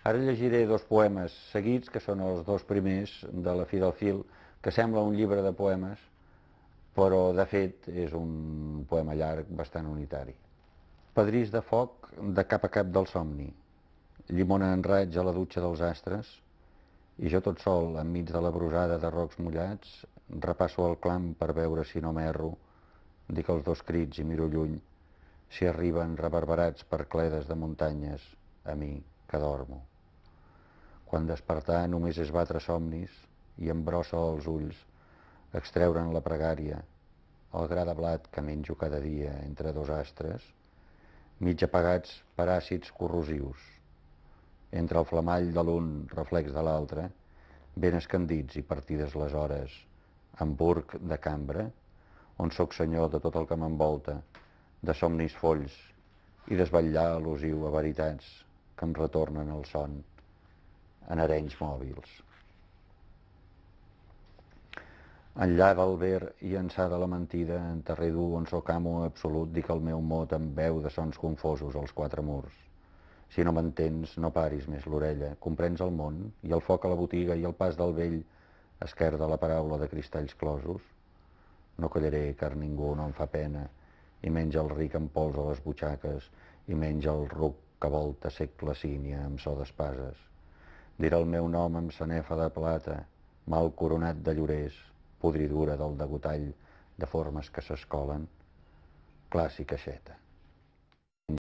Ara llegiré dos poemes seguits, que són els dos primers de La fi del fil, que sembla un llibre de poemes, però de fet és un poema llarg bastant unitari. Pedrís de foc de cap a cap del somni, llimona en raig a la dutxa dels astres, i jo tot sol, enmig de la brosada de rocs mullats, repasso el clam per veure si no m'erro, dic els dos crits i miro lluny, si arriben reverberats per cledes de muntanyes a mi que dormo. Quan despertar només es batre somnis i em brossa els ulls, extreure'n la pregària, el gra de blat que menjo cada dia entre dos astres, mig apagats per àcids corrosius. Entre el flamall de l'un, reflex de l'altre, ben escandits i partides les hores, burg de cambra, on sóc senyor de tot el que m'envolta, de somnis folls i desvetllar al·lusiu a veritats que em retornen el son en arenys mòbils. Enllà ver i ençà de la mentida, en terrer dur on sóc amo absolut, dic el meu mot amb veu de sons confosos als quatre murs. Si no m'entens, no paris més l'orella, comprens el món i el foc a la botiga i el pas del vell, esquerda la paraula de cristalls closos. No callaré, car ningú no em fa pena, i menja el ric en pols a les butxaques, i menja el ruc que volta segle sínia amb so d'espases. Dirà el meu nom amb sanefa de plata, mal coronat de llorers, podridura del degotall de formes que s'escolen, clàssica xeta.